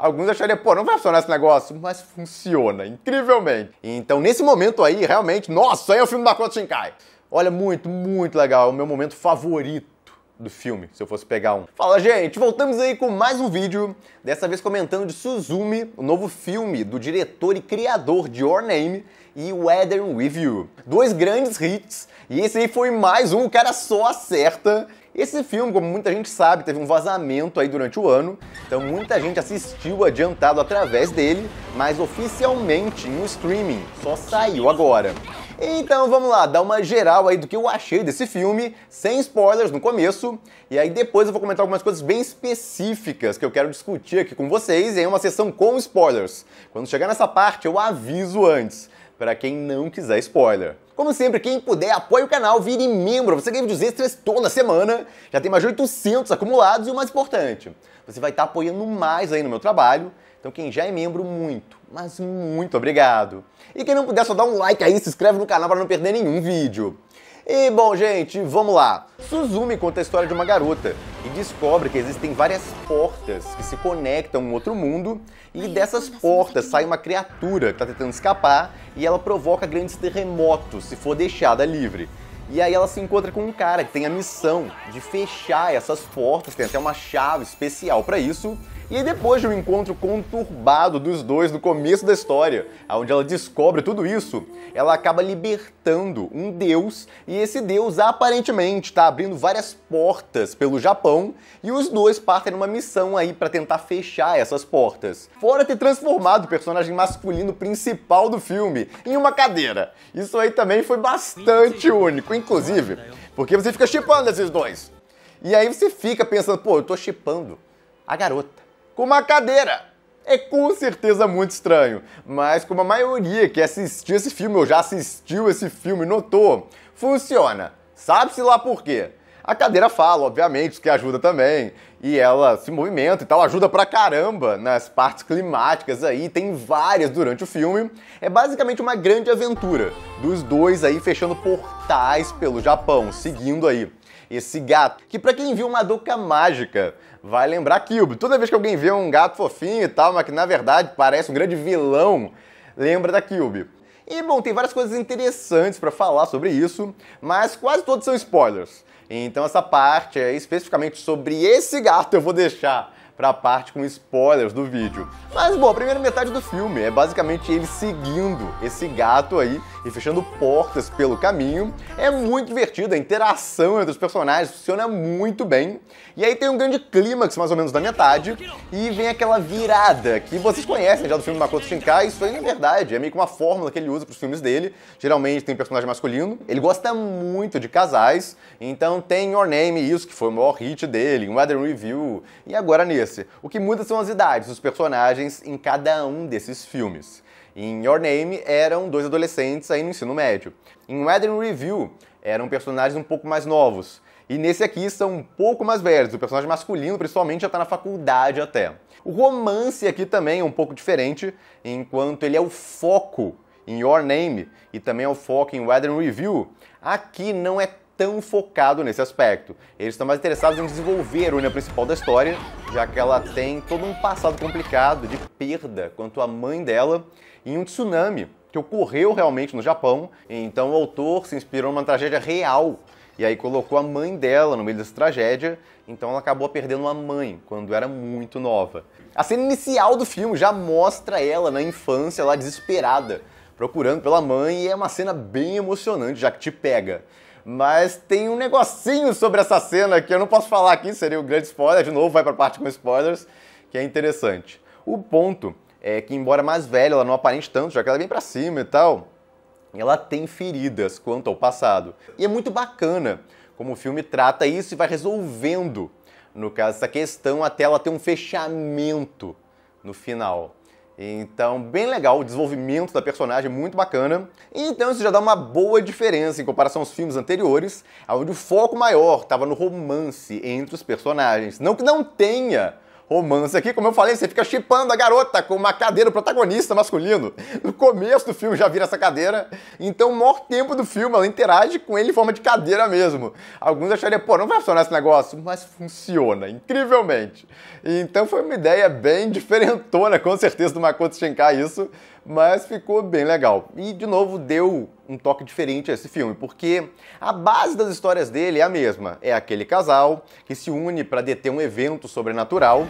Alguns achariam, pô, não vai funcionar esse negócio, mas funciona, incrivelmente. Então, nesse momento aí, realmente, nossa, aí é o filme da Kota Shinkai. Olha, muito, muito legal, é o meu momento favorito do filme, se eu fosse pegar um. Fala, gente! Voltamos aí com mais um vídeo, dessa vez comentando de Suzumi, o novo filme do diretor e criador de Your Name e Weather With You. Dois grandes hits, e esse aí foi mais um, o cara só acerta. Esse filme, como muita gente sabe, teve um vazamento aí durante o ano, então muita gente assistiu adiantado através dele, mas oficialmente no streaming, só saiu agora. Então vamos lá, dar uma geral aí do que eu achei desse filme, sem spoilers no começo, e aí depois eu vou comentar algumas coisas bem específicas que eu quero discutir aqui com vocês em uma sessão com spoilers. Quando chegar nessa parte, eu aviso antes para quem não quiser spoiler. Como sempre, quem puder, apoie o canal, vire membro. Você ganha vídeos extras toda semana, já tem mais de 800 acumulados e o mais importante, você vai estar tá apoiando mais aí no meu trabalho. Então quem já é membro, muito, mas muito obrigado. E quem não puder, só dá um like aí, se inscreve no canal para não perder nenhum vídeo. E bom, gente, vamos lá. Suzumi conta a história de uma garota e descobre que existem várias portas que se conectam a um outro mundo e dessas portas sai uma criatura que está tentando escapar e ela provoca grandes terremotos se for deixada livre. E aí ela se encontra com um cara que tem a missão de fechar essas portas, tem até uma chave especial para isso, e depois de um encontro conturbado dos dois no começo da história, onde ela descobre tudo isso, ela acaba libertando um deus e esse deus aparentemente está abrindo várias portas pelo Japão e os dois partem numa missão aí para tentar fechar essas portas. Fora ter transformado o personagem masculino principal do filme em uma cadeira. Isso aí também foi bastante único, inclusive, porque você fica chipando esses dois. E aí você fica pensando, pô, eu tô chipando a garota com uma cadeira. É com certeza muito estranho, mas como a maioria que assistiu esse filme ou já assistiu esse filme notou, funciona. Sabe-se lá por quê. A cadeira fala, obviamente, que ajuda também. E ela se movimenta e tal, ajuda pra caramba nas partes climáticas aí, tem várias durante o filme. É basicamente uma grande aventura dos dois aí fechando portais pelo Japão, seguindo aí esse gato, que para quem viu uma doca Mágica, vai lembrar Cube. Toda vez que alguém vê um gato fofinho e tal, mas que na verdade parece um grande vilão, lembra da Cube. E bom, tem várias coisas interessantes para falar sobre isso, mas quase todos são spoilers. Então essa parte é especificamente sobre esse gato eu vou deixar para a parte com spoilers do vídeo. Mas bom, a primeira metade do filme é basicamente ele seguindo esse gato aí e fechando portas pelo caminho. É muito divertido, a interação entre os personagens funciona muito bem. E aí tem um grande clímax, mais ou menos da metade, e vem aquela virada que vocês conhecem já do filme Makoto Shinkai, isso é verdade, é meio que uma fórmula que ele usa para os filmes dele. Geralmente tem personagem masculino, ele gosta muito de casais, então tem Your Name, isso que foi o maior hit dele, um Weather Review, e agora nesse. O que muda são as idades dos personagens em cada um desses filmes. Em Your Name eram dois adolescentes aí no ensino médio. Em Wedding Review eram personagens um pouco mais novos. E nesse aqui são um pouco mais velhos, o personagem masculino principalmente já está na faculdade até. O romance aqui também é um pouco diferente, enquanto ele é o foco em Your Name e também é o foco em Weather Review, aqui não é tão focado nesse aspecto. Eles estão mais interessados em desenvolver a heroína principal da história, já que ela tem todo um passado complicado de perda quanto à mãe dela em um tsunami que ocorreu realmente no Japão. Então o autor se inspirou numa tragédia real e aí colocou a mãe dela no meio dessa tragédia, então ela acabou perdendo uma mãe quando era muito nova. A cena inicial do filme já mostra ela na infância lá desesperada, procurando pela mãe, e é uma cena bem emocionante, já que te pega. Mas tem um negocinho sobre essa cena que eu não posso falar aqui, seria um grande spoiler, de novo vai para a parte com spoilers, que é interessante. O ponto é, que embora mais velha, ela não aparente tanto, já que ela vem para pra cima e tal, ela tem feridas quanto ao passado. E é muito bacana como o filme trata isso e vai resolvendo, no caso, essa questão até ela ter um fechamento no final. Então, bem legal, o desenvolvimento da personagem muito bacana. Então, isso já dá uma boa diferença em comparação aos filmes anteriores, onde o foco maior estava no romance entre os personagens. Não que não tenha romance aqui. Como eu falei, você fica chipando a garota com uma cadeira, o protagonista masculino. No começo do filme já vira essa cadeira. Então, o maior tempo do filme, ela interage com ele em forma de cadeira mesmo. Alguns achariam, pô, não vai funcionar esse negócio, mas funciona, incrivelmente. Então, foi uma ideia bem diferentona, com certeza, do Makoto Shinkai isso mas ficou bem legal. E de novo deu um toque diferente a esse filme, porque a base das histórias dele é a mesma. É aquele casal que se une para deter um evento sobrenatural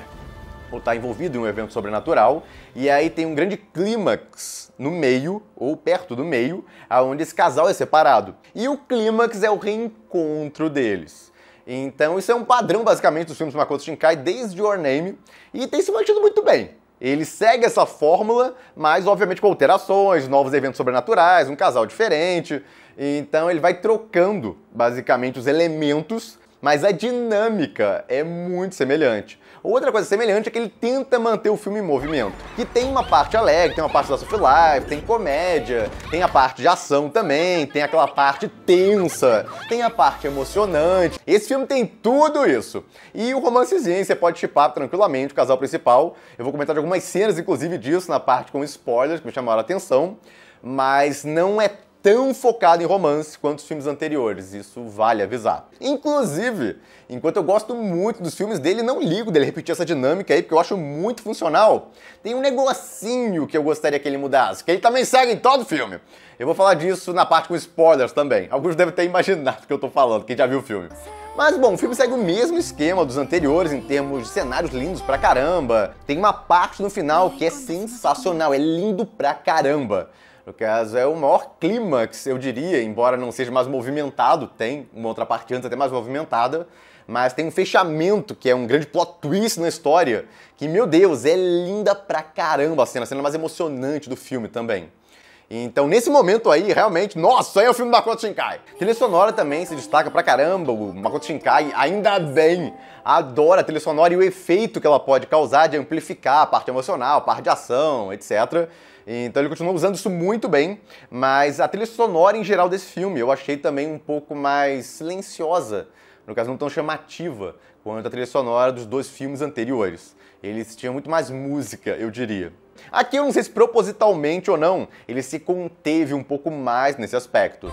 ou estar tá envolvido em um evento sobrenatural, e aí tem um grande clímax no meio, ou perto do meio, aonde esse casal é separado. E o clímax é o reencontro deles. Então isso é um padrão basicamente dos filmes Makoto Shinkai desde Your Name, e tem se mantido muito bem. Ele segue essa fórmula, mas obviamente com alterações, novos eventos sobrenaturais, um casal diferente. Então ele vai trocando basicamente os elementos, mas a dinâmica é muito semelhante. Outra coisa semelhante é que ele tenta manter o filme em movimento, que tem uma parte alegre, tem uma parte da soft life, tem comédia, tem a parte de ação também, tem aquela parte tensa, tem a parte emocionante. Esse filme tem tudo isso. E o romancezinho, você pode chipar tranquilamente o casal principal. Eu vou comentar de algumas cenas, inclusive, disso na parte com spoilers que me chamaram a atenção, mas não é tão focado em romance quanto os filmes anteriores, isso vale avisar. Inclusive, enquanto eu gosto muito dos filmes dele, não ligo dele repetir essa dinâmica aí, porque eu acho muito funcional, tem um negocinho que eu gostaria que ele mudasse, que ele também segue em todo filme. Eu vou falar disso na parte com spoilers também. Alguns devem ter imaginado o que eu tô falando, quem já viu o filme. Mas bom, o filme segue o mesmo esquema dos anteriores em termos de cenários lindos pra caramba. Tem uma parte no final que é sensacional, é lindo pra caramba. No caso, é o maior clímax, eu diria, embora não seja mais movimentado, tem uma outra parte antes até mais movimentada, mas tem um fechamento que é um grande plot twist na história, que, meu Deus, é linda pra caramba a cena, a cena mais emocionante do filme também. Então, nesse momento aí, realmente, nossa, é o filme da Makoto Shinkai. A trilha sonora também se destaca pra caramba. O Makoto Shinkai, ainda bem, adora a trilha sonora e o efeito que ela pode causar de amplificar a parte emocional, a parte de ação, etc. Então ele continua usando isso muito bem, mas a trilha sonora em geral desse filme eu achei também um pouco mais silenciosa, no caso não tão chamativa, quanto a trilha sonora dos dois filmes anteriores. Eles tinham muito mais música, eu diria. Aqui eu não sei se propositalmente ou não, ele se conteve um pouco mais nesse aspecto.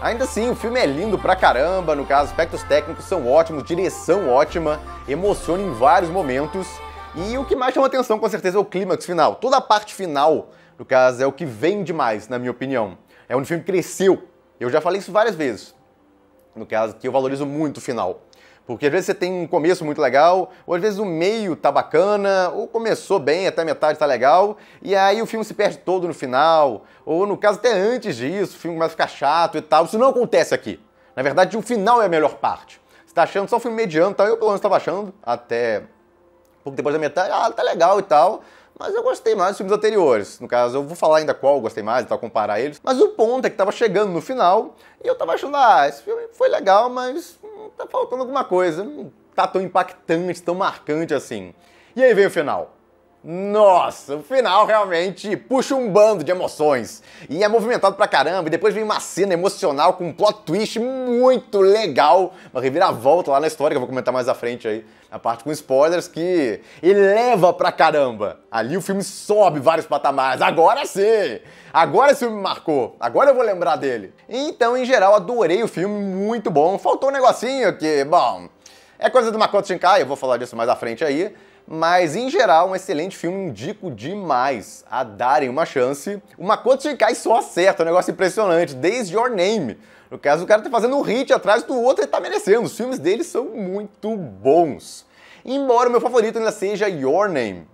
Ainda assim, o filme é lindo pra caramba, no caso, aspectos técnicos são ótimos, direção ótima, emociona em vários momentos. E o que mais chama atenção, com certeza, é o clímax final. Toda a parte final, no caso, é o que vem demais, na minha opinião. É onde o filme cresceu. Eu já falei isso várias vezes. No caso, que eu valorizo muito o final. Porque às vezes você tem um começo muito legal, ou às vezes o meio tá bacana, ou começou bem, até a metade tá legal, e aí o filme se perde todo no final, ou no caso até antes disso, o filme começa a ficar chato e tal. Isso não acontece aqui. Na verdade, o final é a melhor parte. Você tá achando só o filme mediano, tal, eu pelo menos tava achando até um pouco depois da metade, ah, tá legal e tal. Mas eu gostei mais dos filmes anteriores. No caso, eu vou falar ainda qual eu gostei mais e então tal, comparar eles. Mas o ponto é que tava chegando no final e eu tava achando, ah, esse filme foi legal, mas hum, tá faltando alguma coisa, não tá tão impactante, tão marcante assim. E aí vem o final. Nossa, o final realmente puxa um bando de emoções. E é movimentado pra caramba, e depois vem uma cena emocional com um plot twist muito legal, uma reviravolta lá na história, que eu vou comentar mais à frente aí, na parte com spoilers, que eleva pra caramba. Ali o filme sobe vários patamares, agora sim! Agora esse filme marcou, agora eu vou lembrar dele. Então, em geral, adorei o filme, muito bom. Faltou um negocinho que, bom, é coisa do Makoto Shinkai, eu vou falar disso mais à frente aí mas em geral, um excelente filme, indico demais a darem uma chance. Uma conta de cai só acerta, um negócio impressionante, desde Your Name. No caso, o cara tá fazendo um hit atrás do outro e tá merecendo. Os filmes dele são muito bons. Embora o meu favorito ainda seja Your Name.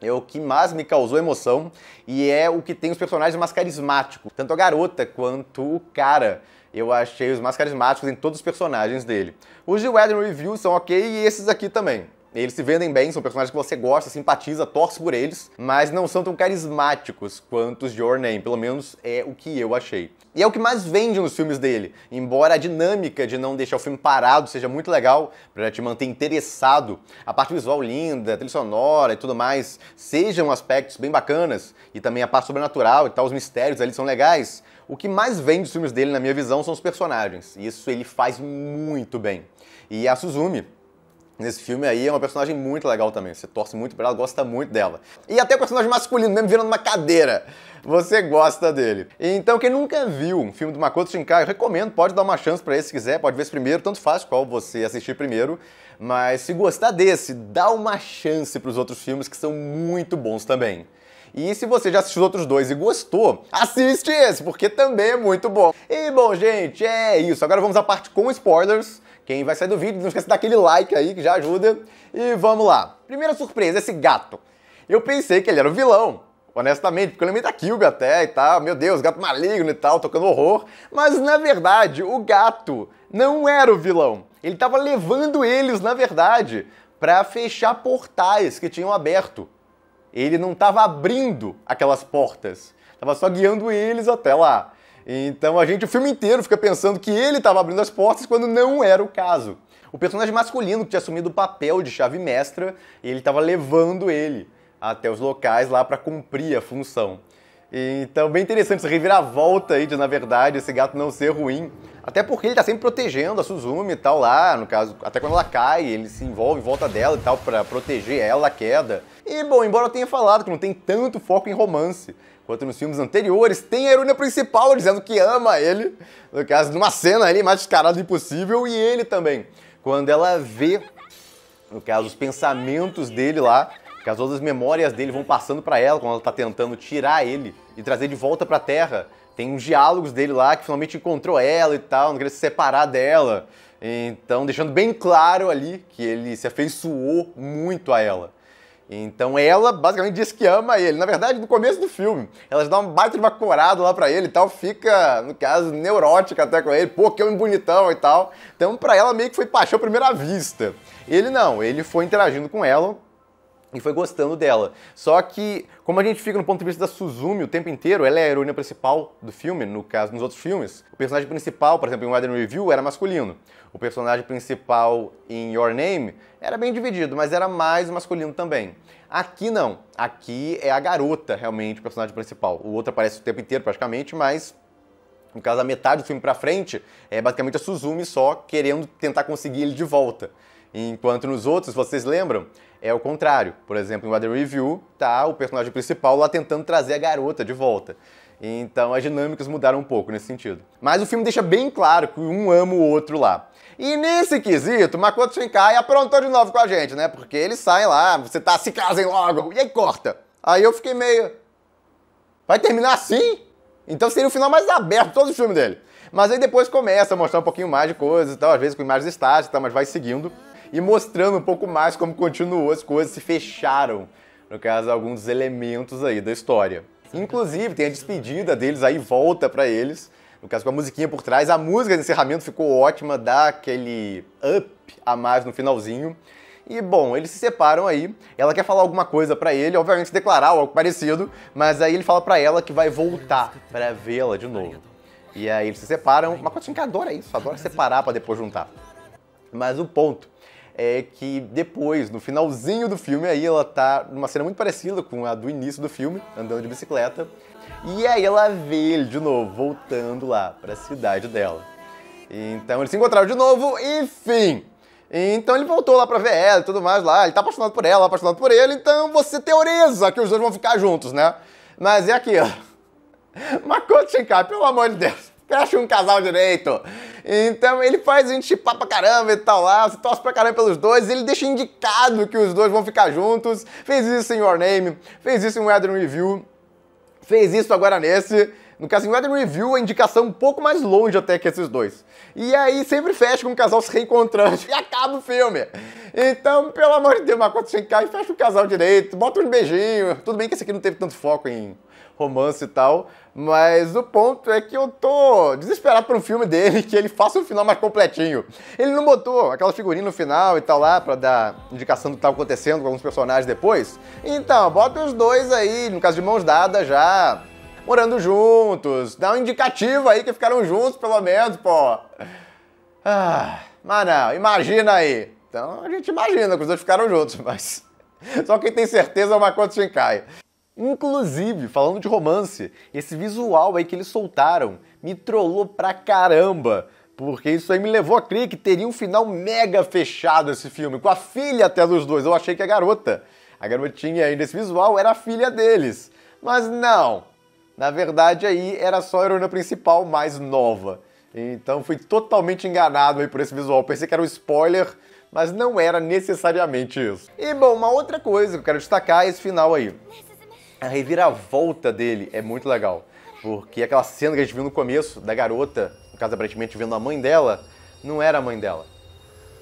É o que mais me causou emoção e é o que tem os personagens mais carismáticos, tanto a garota quanto o cara. Eu achei os mais carismáticos em todos os personagens dele. Os de Wedding Review são ok e esses aqui também. Eles se vendem bem, são personagens que você gosta, simpatiza, torce por eles, mas não são tão carismáticos quanto os de Your Name, pelo menos é o que eu achei. E é o que mais vende nos filmes dele, embora a dinâmica de não deixar o filme parado seja muito legal para te manter interessado, a parte visual linda, a trilha sonora e tudo mais, sejam aspectos bem bacanas, e também a parte sobrenatural e tal, os mistérios ali são legais, o que mais vende dos filmes dele, na minha visão, são os personagens. e Isso ele faz muito bem. E a Suzumi, nesse filme aí é uma personagem muito legal também. Você torce muito pra ela, gosta muito dela. E até o personagem masculino, mesmo virando uma cadeira, você gosta dele. Então, quem nunca viu um filme do Makoto Shinkai, eu recomendo, pode dar uma chance para esse se quiser, pode ver esse primeiro, tanto faz qual você assistir primeiro. Mas se gostar desse, dá uma chance para os outros filmes que são muito bons também. E se você já assistiu os outros dois e gostou, assiste esse, porque também é muito bom. E bom, gente, é isso. Agora vamos à parte com spoilers. Quem vai sair do vídeo, não esqueça de dar aquele like aí que já ajuda. E vamos lá. Primeira surpresa, esse gato. Eu pensei que ele era o vilão, honestamente, porque eu lembrei da Kyuga até e tal, meu Deus, gato maligno e tal, tocando horror. Mas na verdade, o gato não era o vilão. Ele estava levando eles, na verdade, para fechar portais que tinham aberto. Ele não estava abrindo aquelas portas, estava só guiando eles até lá. Então a gente o filme inteiro fica pensando que ele estava abrindo as portas quando não era o caso. O personagem masculino que tinha assumido o papel de chave mestra, ele estava levando ele até os locais lá para cumprir a função. Então, bem interessante a reviravolta aí de, na verdade, esse gato não ser ruim. Até porque ele tá sempre protegendo a Suzumi e tal lá, no caso, até quando ela cai, ele se envolve em volta dela e tal para proteger ela da queda. E, bom, embora eu tenha falado que não tem tanto foco em romance, Enquanto nos filmes anteriores tem a heroína principal dizendo que ama ele, no caso, numa cena ali mais descarada impossível, e ele também. Quando ela vê, no caso, os pensamentos dele lá, que as outras memórias dele vão passando para ela quando ela tá tentando tirar ele e trazer de volta pra Terra. Tem uns diálogos dele lá que finalmente encontrou ela e tal, não queria se separar dela. Então, deixando bem claro ali que ele se afeiçoou muito a ela. Então ela basicamente diz que ama ele. Na verdade, no começo do filme, ela dá uma baita de uma corada lá pra ele e tal, fica, no caso, neurótica até com ele, pô, que homem bonitão e tal. Então pra ela meio que foi paixão à primeira vista. Ele não, ele foi interagindo com ela e foi gostando dela. Só que, como a gente fica no ponto de vista da Suzumi o tempo inteiro, ela é a heroína principal do filme, no caso, nos outros filmes. O personagem principal, por exemplo, em Modern Review, era masculino. O personagem principal em Your Name era bem dividido, mas era mais masculino também. Aqui não. Aqui é a garota, realmente, o personagem principal. O outro aparece o tempo inteiro, praticamente, mas no caso, a metade do filme pra frente, é basicamente a Suzumi só querendo tentar conseguir ele de volta. Enquanto nos outros, vocês lembram? É o contrário. Por exemplo, em Weather Review, tá o personagem principal lá tentando trazer a garota de volta. Então as dinâmicas mudaram um pouco nesse sentido. Mas o filme deixa bem claro que um ama o outro lá. E nesse quesito, Makoto Shinkai aprontou de novo com a gente, né? Porque eles saem lá, você tá, se casem logo, e aí corta. Aí eu fiquei meio. Vai terminar assim? Então seria o final mais aberto de todo o filme dele. Mas aí depois começa a mostrar um pouquinho mais de coisas e tal, às vezes com imagens estáticas e tal, mas vai seguindo e mostrando um pouco mais como continuou as coisas se fecharam, no caso, alguns dos elementos aí da história. Inclusive, tem a despedida deles aí, volta para eles, no caso com a musiquinha por trás. A música de encerramento ficou ótima, dá aquele up a mais no finalzinho. E bom, eles se separam aí. Ela quer falar alguma coisa para ele, obviamente declarar algo parecido, mas aí ele fala para ela que vai voltar para vê-la de novo. E aí eles se separam. Assim, que adora é isso, adora separar para depois juntar. Mas o ponto é que depois, no finalzinho do filme, aí ela tá numa cena muito parecida com a do início do filme, andando de bicicleta. E aí ela vê ele de novo, voltando lá para a cidade dela. Então eles se encontraram de novo, enfim. Então ele voltou lá pra ver ela e tudo mais lá. Ele tá apaixonado por ela, apaixonado por ele, então você teoriza que os dois vão ficar juntos, né? Mas é aquilo. Makoto Shinkai, pelo amor de Deus fecha um casal direito. Então ele faz a gente chipar pra caramba e tal lá, se torce pra caramba pelos dois, ele deixa indicado que os dois vão ficar juntos. Fez isso em Your Name, fez isso em Weather Review, fez isso agora nesse. No caso, em Weather Review, a indicação um pouco mais longe até que esses dois. E aí sempre fecha com o casal se reencontrando e acaba o filme. Então, pelo amor de Deus, Makoto Shinkai, fecha o casal direito, bota um beijinho. Tudo bem que esse aqui não teve tanto foco em romance e tal. Mas o ponto é que eu tô desesperado por um filme dele que ele faça um final mais completinho. Ele não botou aquela figurinha no final e tal lá para dar indicação do que tava acontecendo com alguns personagens depois. Então, bota os dois aí, no caso de mãos dadas já, morando juntos. Dá um indicativo aí que ficaram juntos pelo menos, pô. Ah, mas não, imagina aí. Então a gente imagina que os dois ficaram juntos, mas só quem tem certeza é uma coisa que cai. Inclusive, falando de romance, esse visual aí que eles soltaram me trollou pra caramba. Porque isso aí me levou a crer que teria um final mega fechado esse filme, com a filha até dos dois. Eu achei que a garota, a garotinha aí desse visual, era a filha deles. Mas não! Na verdade, aí era só a heroína principal mais nova. Então fui totalmente enganado aí por esse visual. Pensei que era um spoiler, mas não era necessariamente isso. E bom, uma outra coisa que eu quero destacar é esse final aí a reviravolta dele é muito legal. Porque aquela cena que a gente viu no começo da garota, no caso aparentemente vendo a mãe dela, não era a mãe dela.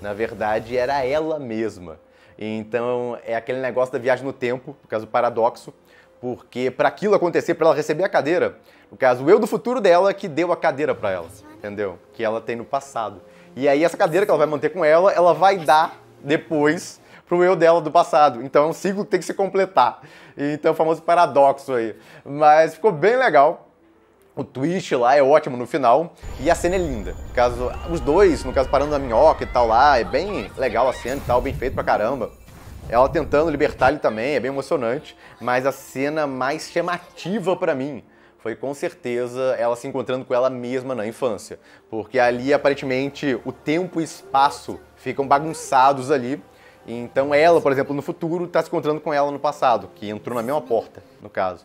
Na verdade, era ela mesma. Então é aquele negócio da viagem no tempo, causa caso paradoxo, porque para aquilo acontecer, para ela receber a cadeira, no caso o eu do futuro dela que deu a cadeira para ela, entendeu? Que ela tem no passado. E aí essa cadeira que ela vai manter com ela, ela vai dar depois pro eu dela do passado. Então é um ciclo que tem que se completar. Então, é o famoso paradoxo aí. Mas ficou bem legal. O twist lá é ótimo no final e a cena é linda. No caso, os dois, no caso, parando na minhoca e tal lá, é bem legal a cena e tal, bem feito pra caramba. Ela tentando libertar ele também, é bem emocionante, mas a cena mais chamativa para mim foi com certeza ela se encontrando com ela mesma na infância, porque ali aparentemente o tempo e espaço ficam bagunçados ali então ela, por exemplo, no futuro está se encontrando com ela no passado, que entrou na mesma porta, no caso.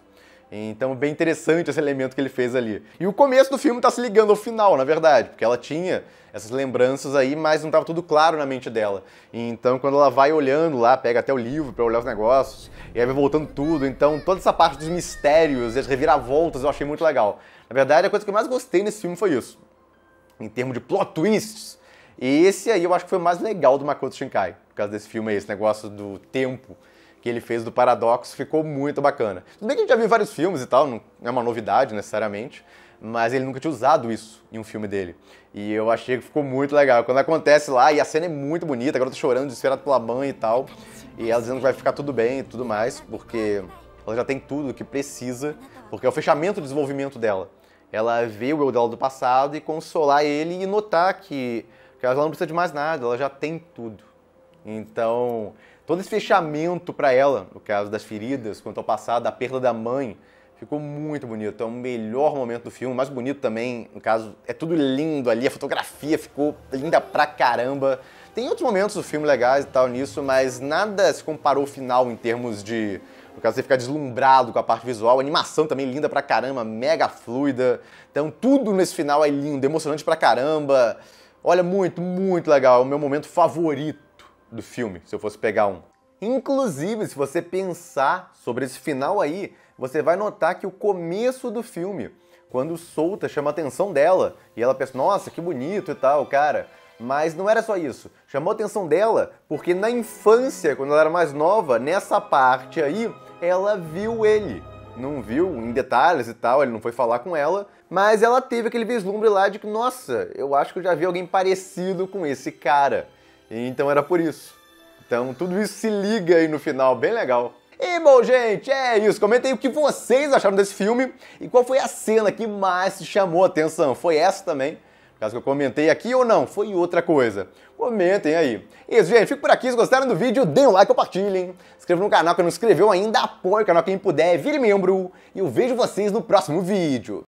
Então, bem interessante esse elemento que ele fez ali. E o começo do filme está se ligando ao final, na verdade, porque ela tinha essas lembranças aí, mas não estava tudo claro na mente dela. Então, quando ela vai olhando lá, pega até o livro para olhar os negócios, e aí vai voltando tudo. Então, toda essa parte dos mistérios e as reviravoltas eu achei muito legal. Na verdade, a coisa que eu mais gostei nesse filme foi isso. Em termos de plot twists, esse aí eu acho que foi o mais legal do Makoto Shinkai. Por causa desse filme aí, esse negócio do tempo que ele fez do paradoxo ficou muito bacana. Tudo bem que a gente já viu vários filmes e tal, não é uma novidade necessariamente, mas ele nunca tinha usado isso em um filme dele. E eu achei que ficou muito legal. Quando acontece lá, e a cena é muito bonita, a garota chorando, desesperada pela mãe e tal, e ela dizendo que vai ficar tudo bem e tudo mais, porque ela já tem tudo o que precisa, porque é o fechamento do desenvolvimento dela. Ela vê o eu dela do passado e consolar ele e notar que, que ela não precisa de mais nada, ela já tem tudo. Então, todo esse fechamento para ela, no caso das feridas, quanto ao passado, a perda da mãe, ficou muito bonito. É o melhor momento do filme, mais bonito também, no caso, é tudo lindo ali, a fotografia ficou linda pra caramba. Tem outros momentos do filme legais e tal nisso, mas nada se comparou ao final em termos de no caso, você ficar deslumbrado com a parte visual, a animação também linda pra caramba, mega fluida. Então, tudo nesse final é lindo, emocionante pra caramba. Olha, muito, muito legal. É o meu momento favorito do filme, se eu fosse pegar um. Inclusive, se você pensar sobre esse final aí, você vai notar que o começo do filme, quando solta, chama a atenção dela, e ela pensa, nossa, que bonito e tal, cara. Mas não era só isso. Chamou a atenção dela porque na infância, quando ela era mais nova, nessa parte aí, ela viu ele. Não viu em detalhes e tal, ele não foi falar com ela, mas ela teve aquele vislumbre lá de que, nossa, eu acho que eu já vi alguém parecido com esse cara então era por isso. Então tudo isso se liga aí no final, bem legal. E bom, gente, é isso. Comentem o que vocês acharam desse filme e qual foi a cena que mais te chamou a atenção. Foi essa também? Caso que eu comentei aqui ou não, foi outra coisa. Comentem aí. Isso, gente, fico por aqui. Se gostaram do vídeo, deem um like, compartilhem. Se inscrevam no canal que não inscreveu ainda, apoie o canal quem puder, vire membro. E eu vejo vocês no próximo vídeo.